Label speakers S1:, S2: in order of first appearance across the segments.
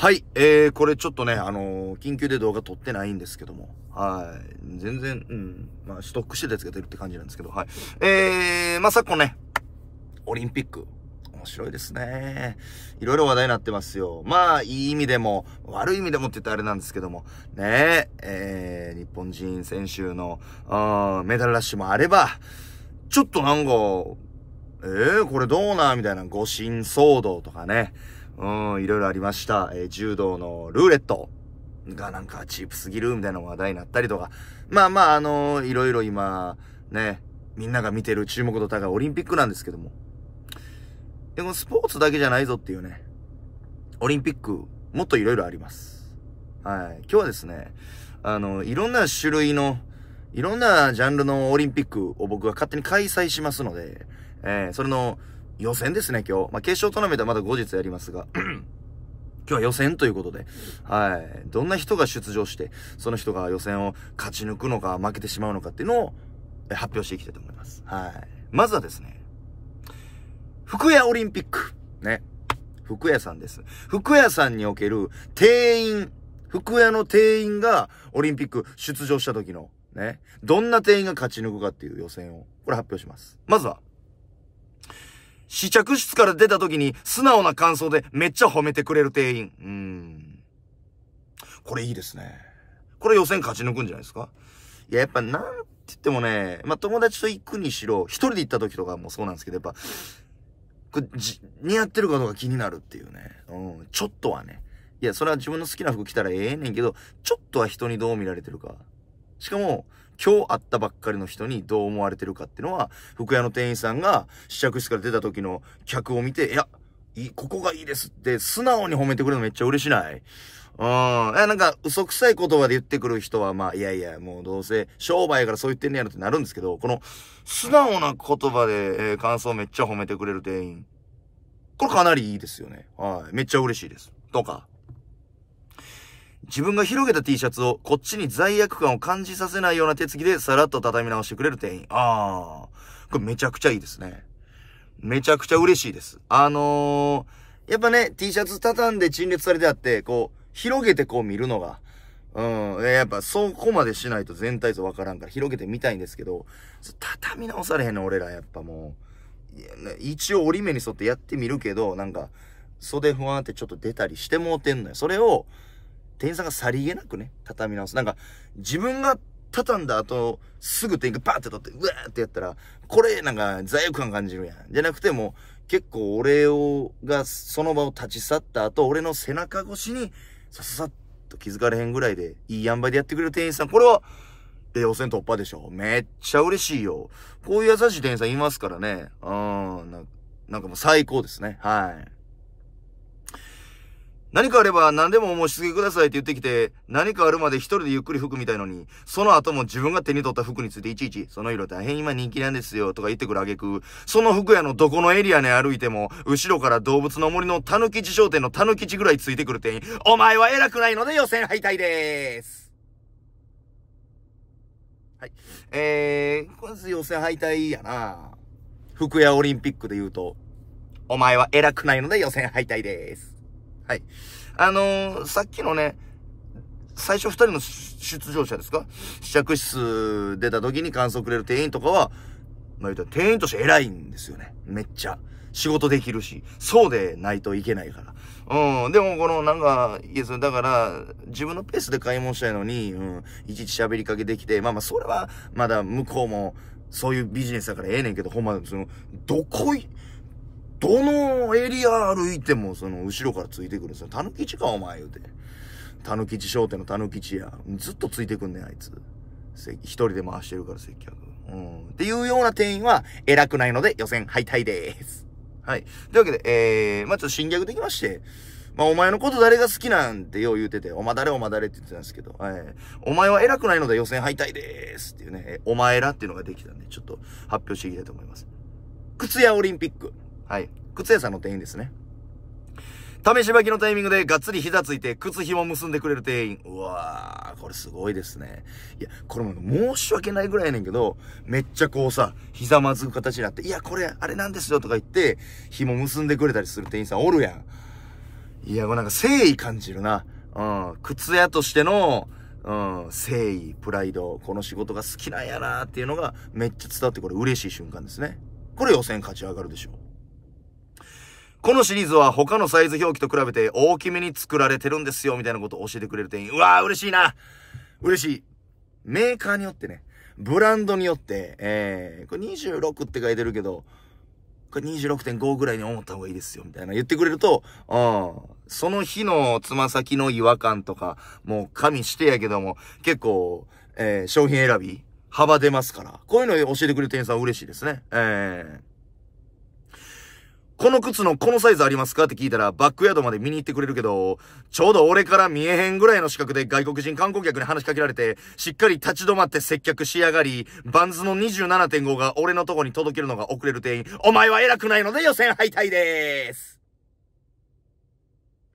S1: はい。えー、これちょっとね、あのー、緊急で動画撮ってないんですけども。はい。全然、うん。まあ、ストックしてたやつが出るって感じなんですけど、はい。えー、まあ、昨今ね、オリンピック。面白いですね。いろいろ話題になってますよ。まあ、いい意味でも、悪い意味でもって言ったらあれなんですけども、ねえ、えー、日本人選手の、あメダルラッシュもあれば、ちょっとなんか、えー、これどうなみたいな、誤信騒動とかね。うん、いろいろありました。えー、柔道のルーレットがなんかチープすぎるみたいな話題になったりとか。まあまあ、あのー、いろいろ今、ね、みんなが見てる注目度高いオリンピックなんですけども。でもスポーツだけじゃないぞっていうね。オリンピック、もっといろいろあります。はい。今日はですね、あの、いろんな種類の、いろんなジャンルのオリンピックを僕が勝手に開催しますので、えー、それの、予選ですね、今日。まあ、決勝トーナメントはまだ後日やりますが。今日は予選ということで、はい。どんな人が出場して、その人が予選を勝ち抜くのか、負けてしまうのかっていうのを発表していきたいと思います。はい。まずはですね、福屋オリンピック。ね。福屋さんです。福屋さんにおける定員、福屋の定員がオリンピック出場した時の、ね。どんな定員が勝ち抜くかっていう予選を、これ発表します。まずは、試着室から出た時に素直な感想でめっちゃ褒めてくれる店員。うん。これいいですね。これ予選勝ち抜くんじゃないですかいや、やっぱなんて言ってもね、まあ、友達と行くにしろ、一人で行った時とかもそうなんですけど、やっぱ、こじ、似合ってるかどうか気になるっていうね。うん。ちょっとはね。いや、それは自分の好きな服着たらええねんけど、ちょっとは人にどう見られてるか。しかも、今日会ったばっかりの人にどう思われてるかっていうのは、服屋の店員さんが試着室から出た時の客を見て、いや、いここがいいですって素直に褒めてくれるのめっちゃ嬉しないうん。なんか、嘘くさい言葉で言ってくる人は、まあ、いやいや、もうどうせ、商売やからそう言ってんねやろってなるんですけど、この、素直な言葉で、えー、感想めっちゃ褒めてくれる店員。これかなりいいですよね。はい。めっちゃ嬉しいです。とか。自分が広げた T シャツをこっちに罪悪感を感じさせないような手つきでさらっと畳み直してくれる店員。ああ。これめちゃくちゃいいですね。めちゃくちゃ嬉しいです。あのー、やっぱね、T シャツ畳んで陳列されてあって、こう、広げてこう見るのが、うん、やっぱそこまでしないと全体像わからんから広げてみたいんですけど、畳み直されへんの俺らやっぱもう、一応折り目に沿ってやってみるけど、なんか、袖不安ってちょっと出たりしてもうてんのよ。それを、店員さんがさりげなくね、畳み直す。なんか、自分が畳んだ後、すぐ店員がバーって取って、うわーってやったら、これ、なんか、罪悪感感じるやん。じゃなくても、結構俺を、が、その場を立ち去った後、俺の背中越しに、さささっと気づかれへんぐらいで、いい塩梅でやってくれる店員さん、これは、で、予選突破でしょ。めっちゃ嬉しいよ。こういう優しい店員さんいますからね。うん、なんかもう最高ですね。はい。何かあれば何でも申し付けくださいって言ってきて、何かあるまで一人でゆっくり服みたいのに、その後も自分が手に取った服についていちいち、その色大変今人気なんですよとか言ってくる挙句、その服屋のどこのエリアに歩いても、後ろから動物の森のたぬきち商店のたぬきちぐらいついてくる店員、お前は偉くないので予選敗退でーす。はい。えー、これ予選敗退やな服屋オリンピックで言うと、お前は偉くないので予選敗退でーす。はい。あのー、さっきのね、最初二人の出場者ですか試着室出た時に感想くれる店員とかは、まあ、言うたら店員として偉いんですよね。めっちゃ。仕事できるし、そうでないといけないから。うん。でも、この、なんか、いや、そだから、自分のペースで買い物したいのに、うん、いちいち喋りかけてきて、まあまあ、それは、まだ向こうも、そういうビジネスだからええねんけど、ほんま、その、どこい、どのエリア歩いても、その、後ろからついてくるんですよ。たぬきちか、お前、言うて。たぬきち商店のたぬきちや。ずっとついてくんねん、あいつ。一人で回してるから、接客。うん。っていうような店員は、偉くないので、予選敗退です。はい。というわけで、えー、まあ、ちょっと侵略できまして、まあ、お前のこと誰が好きなんてよう言うてて、おまだれおまだれって言ってたんですけど、はい。お前は偉くないので予選敗退でーすっていうね、お前らっていうのができたんで、ちょっと発表していきたいと思います。靴屋オリンピック。はい。靴屋さんの店員ですね。試し履きのタイミングでがっつり膝ついて靴紐結んでくれる店員。うわー、これすごいですね。いや、これも申し訳ないぐらいやねんけど、めっちゃこうさ、膝まずく形になって、いや、これあれなんですよとか言って、紐結んでくれたりする店員さんおるやん。いや、もうなんか誠意感じるな。うん、靴屋としての、うん、誠意、プライド、この仕事が好きなんやなーっていうのがめっちゃ伝わってこれ嬉しい瞬間ですね。これ予選勝ち上がるでしょう。このシリーズは他のサイズ表記と比べて大きめに作られてるんですよ、みたいなことを教えてくれる店員。うわー嬉しいな嬉しい。メーカーによってね、ブランドによって、えー、これ26って書いてるけど、これ26.5ぐらいに思った方がいいですよ、みたいな言ってくれると、あその日のつま先の違和感とか、もう加味してやけども、結構、えー、商品選び、幅出ますから、こういうの教えてくれる店員さん嬉しいですね。えーこの靴のこのサイズありますかって聞いたら、バックヤードまで見に行ってくれるけど、ちょうど俺から見えへんぐらいの資格で外国人観光客に話しかけられて、しっかり立ち止まって接客しやがり、バンズの27.5が俺のとこに届けるのが遅れる店員、お前は偉くないので予選敗退でーす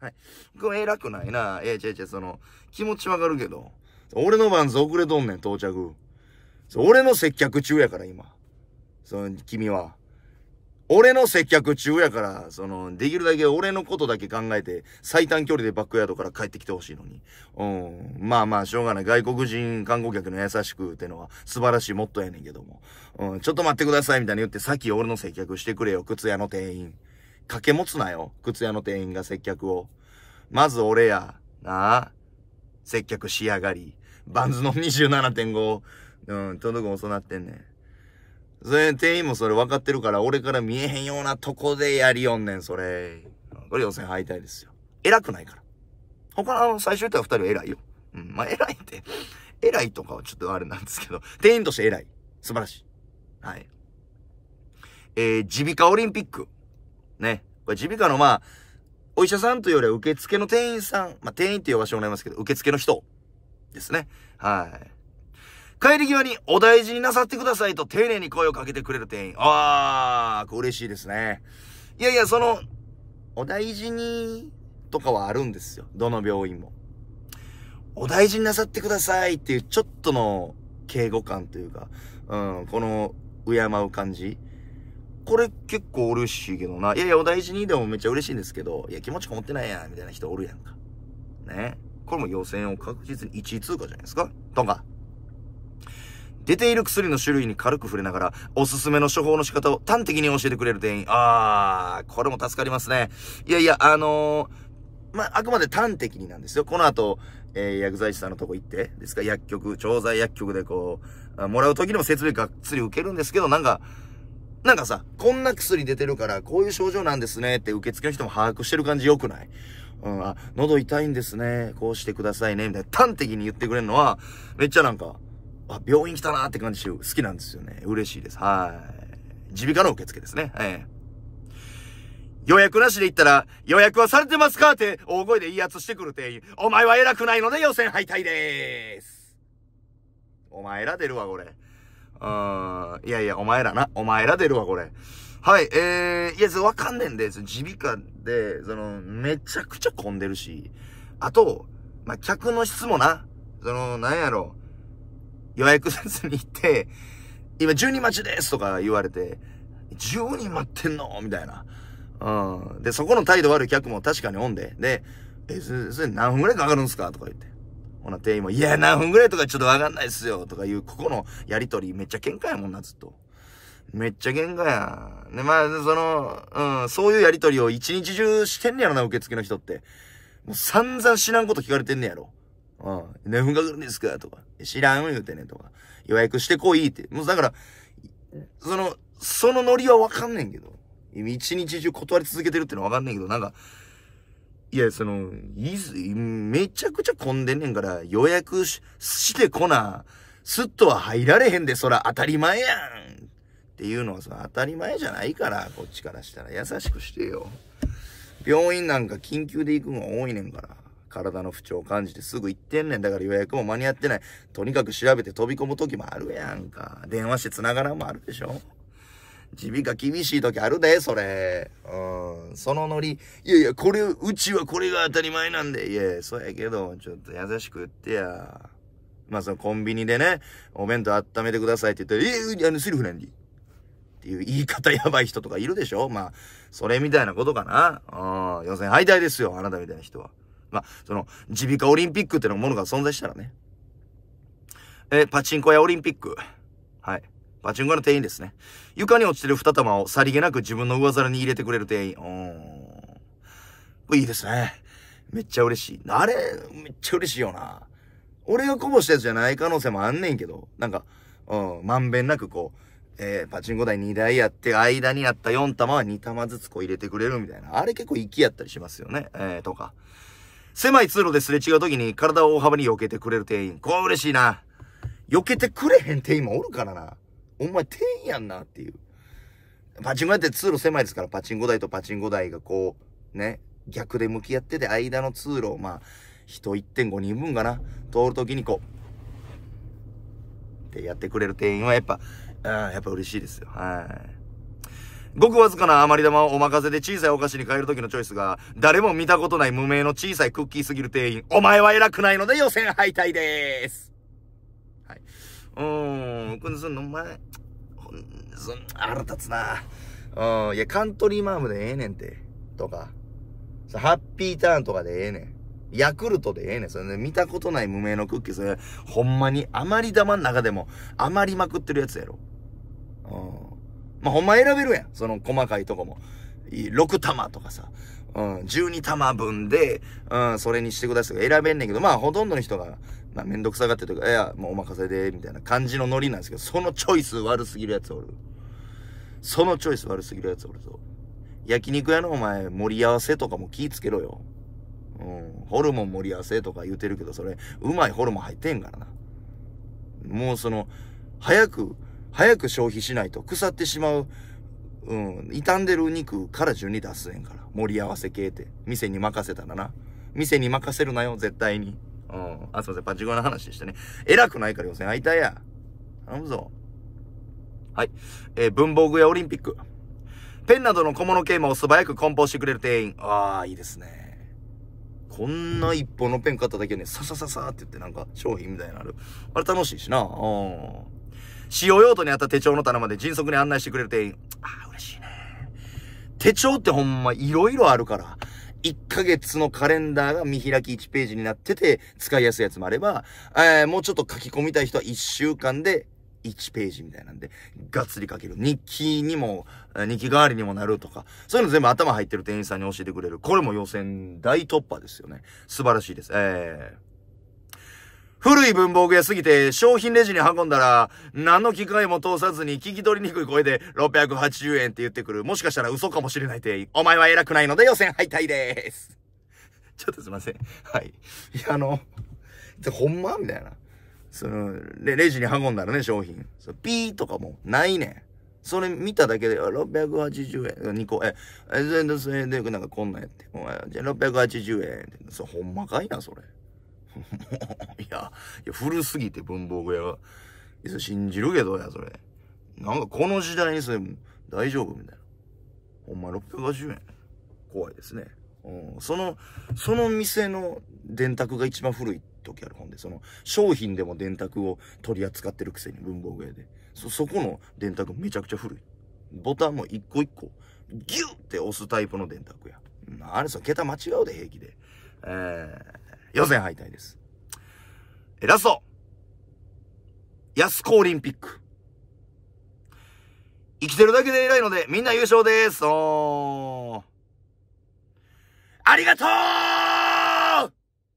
S1: はい。これ偉くないな。ええ、違う違う、その、気持ちわかるけど、俺のバンズ遅れとんねん、到着。俺の接客中やから、今。その、君は。俺の接客中やから、その、できるだけ俺のことだけ考えて、最短距離でバックヤードから帰ってきてほしいのに。うん。まあまあ、しょうがない。外国人観光客の優しくってのは素晴らしいモットーやねんけども。うん、ちょっと待ってくださいみたいに言って、さっき俺の接客してくれよ、靴屋の店員。掛け持つなよ、靴屋の店員が接客を。まず俺や、なあ、接客仕上がり。バンズの27.5、うん、とどこもそうなってんねん。それ、店員もそれ分かってるから、俺から見えへんようなとこでやりよんねん、それ。これ予選敗退ですよ。偉くないから。他の最終言ったら二人は偉いよ。うん、まあ、偉いって、偉いとかはちょっとあれなんですけど、店員として偉い。素晴らしい。はい。えー、耳鼻科オリンピック。ね。これ耳鼻科のまあ、お医者さんというよりは受付の店員さん、まあ、店員って呼ばせてもらいますけど、受付の人ですね。はい。帰り際にお大事になさってくださいと丁寧に声をかけてくれる店員。ああ、嬉しいですね。いやいや、その、お大事にとかはあるんですよ。どの病院も。お大事になさってくださいっていうちょっとの敬語感というか、うん、この、敬う感じ。これ結構嬉しいけどな。いやいや、お大事にでもめっちゃ嬉しいんですけど、いや、気持ちこもってないやん、みたいな人おるやんか。ね。これも予選を確実に1位通過じゃないですかとか。出ている薬の種類に軽く触れながら、おすすめの処方の仕方を端的に教えてくれる店員。あー、これも助かりますね。いやいや、あのー、まあ、あくまで端的になんですよ。この後、えー、薬剤師さんのとこ行って、ですか、薬局、調剤薬局でこう、もらう時にも説明がっつり受けるんですけど、なんか、なんかさ、こんな薬出てるから、こういう症状なんですねって受付の人も把握してる感じ良くないうん、あ、喉痛いんですね、こうしてくださいね、みたいな端的に言ってくれるのは、めっちゃなんか、あ、病院来たなって感じし好きなんですよね。嬉しいです。はい。耳鼻科の受付ですね。ええ予約なしで行ったら、予約はされてますかって大声で言い圧してくる店員。お前は偉くないので予選敗退でーす。お前ら出るわ、これ。うーん。いやいや、お前らな。お前ら出るわ、これ。はい、えー、いや、わかんねえんで、耳鼻科で、その、めちゃくちゃ混んでるし、あと、まあ、客の質もな、その、なんやろ、予約せずに行って、今1二待ちですとか言われて、10人待ってんのみたいな。うん。で、そこの態度悪い客も確かにおんで、で、え、それ何分くらいかかるんすかとか言って。ほな、店員も、いや、何分くらいとかちょっとわかんないっすよとかいう、ここのやりとり、めっちゃ喧嘩やもんな、ずっと。めっちゃ喧嘩やん。で、まあ、その、うん、そういうやりとりを一日中してんねやろな、受付の人って。もう散々知らんこと聞かれてんねやろ。うん。何分かかるんですかとか。知らん言うてねとか。予約してこいって。もうだから、その、そのノリはわかんねんけど。一日中断り続けてるってのはわかんねんけど、なんか、いや、その、いず、めちゃくちゃ混んでんねんから、予約ししてこな、すっとは入られへんで、そら当たり前やんっていうのはさ、当たり前じゃないから、こっちからしたら優しくしてよ。病院なんか緊急で行くのが多いねんから。体の不調を感じてすぐ行ってんねん。だから予約も間に合ってない。とにかく調べて飛び込む時もあるやんか。電話して繋がらんもあるでしょ耳鼻科厳しい時あるで、それ。うん。そのノリ、いやいや、これ、うちはこれが当たり前なんで。いや、そうやけど、ちょっと優しく言ってや。まあ、そのコンビニでね、お弁当温めてくださいって言ったら、えー、あの、セルフなんで。っていう言い方やばい人とかいるでしょまあ、それみたいなことかな。うん。予選敗退ですよ、あなたみたいな人は。まあ、その、耳鼻科オリンピックってのものが存在したらね。えパチンコ屋オリンピック。はい。パチンコ屋の店員ですね。床に落ちてる二玉をさりげなく自分の上皿に入れてくれる店員。うー。いいですね。めっちゃ嬉しい。あれ、めっちゃ嬉しいよな。俺がこぼしたやつじゃない可能性もあんねんけど、なんか、うん、まんべんなくこう、えー、パチンコ台2台やって、間にあった4玉は2玉ずつこう入れてくれるみたいな。あれ結構粋やったりしますよね。えー、とか。狭い通路ですれ違う時に体を大幅に避けてくれる店員。こう嬉しいな。避けてくれへん店員もおるからな。お前店員やんなっていう。パチンコ屋って通路狭いですから、パチンコ台とパチンコ台がこう、ね、逆で向き合ってて、間の通路を、まあ、人1.5人分かな、通るときにこう、ってやってくれる店員はやっぱ、うん、やっぱ嬉しいですよ。はい。ごくわずかな余り玉をお任せで小さいお菓子に変える時のチョイスが、誰も見たことない無名の小さいクッキーすぎる店員、お前は偉くないので予選敗退でーす。はい。うーん、んずそのお前、ほん、ずん、腹立つな。うん、いや、カントリーマームでええねんて。とか。ハッピーターンとかでええねん。ヤクルトでええねん。それね、見たことない無名のクッキー、それ、ほんまに余り玉の中でも余りまくってるやつやろ。うん。まあ、ほんま選べるやん。その細かいとこも。6玉とかさ。うん、12玉分で、うん、それにしてくださいとか選べんねんけど、まあ、ほとんどの人が、まあ、めんどくさがってとか、いや、もうお任せで、みたいな感じのノリなんですけど、そのチョイス悪すぎるやつおる。そのチョイス悪すぎるやつおるぞ。焼肉屋のお前、盛り合わせとかも気ぃつけろよ。うん、ホルモン盛り合わせとか言うてるけど、それ、うまいホルモン入ってんからな。もうその、早く、早く消費しないと腐ってしまう、うん、傷んでる肉から順に出すねんから。盛り合わせ系って。店に任せたらな。店に任せるなよ、絶対に。うん。あ、すいません、パチンコの話でしたね。偉くないから予選会いたいや。頼むぞ。はい。えー、文房具屋オリンピック。ペンなどの小物系も素早く梱包してくれる店員。ああ、いいですね。こんな一本のペン買っただけでね、ササササって言ってなんか商品みたいになる。あれ楽しいしな。うん。使用用途にあった手帳の棚まで迅速に案内してくれる店員。ああ、嬉しいね。手帳ってほんまいろいろあるから。1ヶ月のカレンダーが見開き1ページになってて、使いやすいやつもあれば、えー、もうちょっと書き込みたい人は1週間で1ページみたいなんで、がっつり書ける。日記にも、日記代わりにもなるとか、そういうの全部頭入ってる店員さんに教えてくれる。これも予選大突破ですよね。素晴らしいです。えー古い文房具屋すぎて商品レジに運んだら、何の機会も通さずに聞き取りにくい声で680円って言ってくる。もしかしたら嘘かもしれないって、お前は偉くないので予選敗退です。ちょっとすいません。はい。いや、あの、ほんまみたいな。その、レレジに運んだらね、商品。そピーとかもないねん。それ見ただけで、680円、2個、え、え、全然それで、なんかこんなんやって。お前、じゃあ680円って。そほんまかいな、それ。いや、いや、古すぎて文房具屋が。いや、信じるけどや、それ。なんかこの時代にそれ、大丈夫みたいな。ほんま680円。怖いですね。うん、その、その店の電卓が一番古い時ある本で、その商品でも電卓を取り扱ってるくせに文房具屋で。そ、そこの電卓めちゃくちゃ古い。ボタンも一個一個、ギュッて押すタイプの電卓や。あれさ、桁間違うで、平気で。えー予選敗退です。え、ラスト安子オリンピック。生きてるだけで偉いので、みんな優勝です。おー。ありがとう